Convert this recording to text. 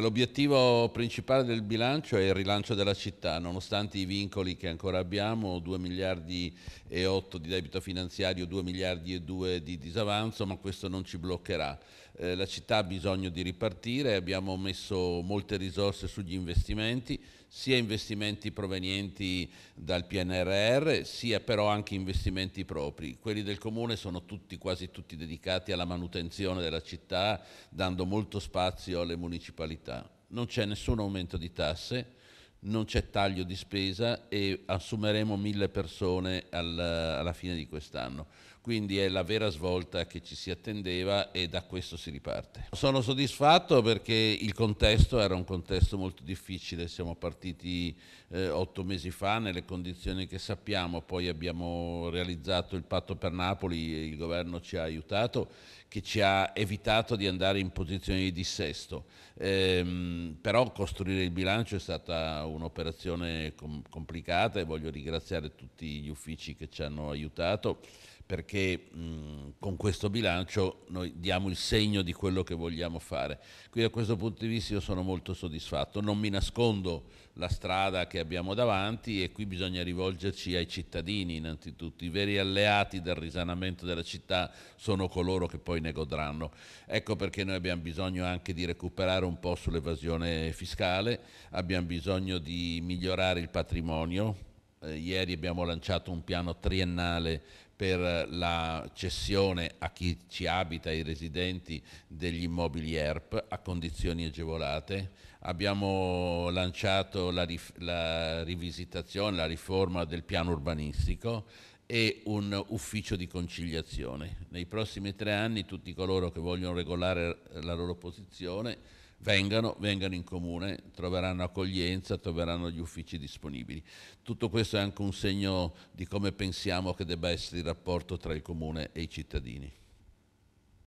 L'obiettivo principale del bilancio è il rilancio della città, nonostante i vincoli che ancora abbiamo, 2 miliardi e 8 di debito finanziario, 2 miliardi e 2 di disavanzo, ma questo non ci bloccherà. Eh, la città ha bisogno di ripartire, abbiamo messo molte risorse sugli investimenti, sia investimenti provenienti dal PNRR, sia però anche investimenti propri. Quelli del comune sono tutti, quasi tutti dedicati alla manutenzione della città, dando molto spazio alle municipalità fiscalità, non c'è nessun aumento di tasse, non c'è taglio di spesa e assumeremo mille persone alla, alla fine di quest'anno. Quindi è la vera svolta che ci si attendeva e da questo si riparte. Sono soddisfatto perché il contesto era un contesto molto difficile, siamo partiti eh, otto mesi fa nelle condizioni che sappiamo, poi abbiamo realizzato il patto per Napoli, il governo ci ha aiutato, che ci ha evitato di andare in posizioni di dissesto. Ehm, però costruire il bilancio è stata un'operazione com- complicata e voglio ringraziare tutti gli uffici che ci hanno aiutato perché mh, con questo bilancio noi diamo il segno di quello che vogliamo fare. Quindi da questo punto di vista io sono molto soddisfatto, non mi nascondo la strada che abbiamo davanti e qui bisogna rivolgerci ai cittadini innanzitutto, i veri alleati del risanamento della città sono coloro che poi ne godranno. Ecco perché noi abbiamo bisogno anche di recuperare un po' sull'evasione fiscale, abbiamo bisogno di migliorare il patrimonio. Eh, ieri abbiamo lanciato un piano triennale per la cessione a chi ci abita, ai residenti, degli immobili ERP a condizioni agevolate. Abbiamo lanciato la, la rivisitazione, la riforma del piano urbanistico e un ufficio di conciliazione. Nei prossimi tre anni tutti coloro che vogliono regolare la loro posizione vengano, vengano in comune, troveranno accoglienza, troveranno gli uffici disponibili. Tutto questo è anche un segno di come pensiamo che debba essere il rapporto tra il comune e i cittadini.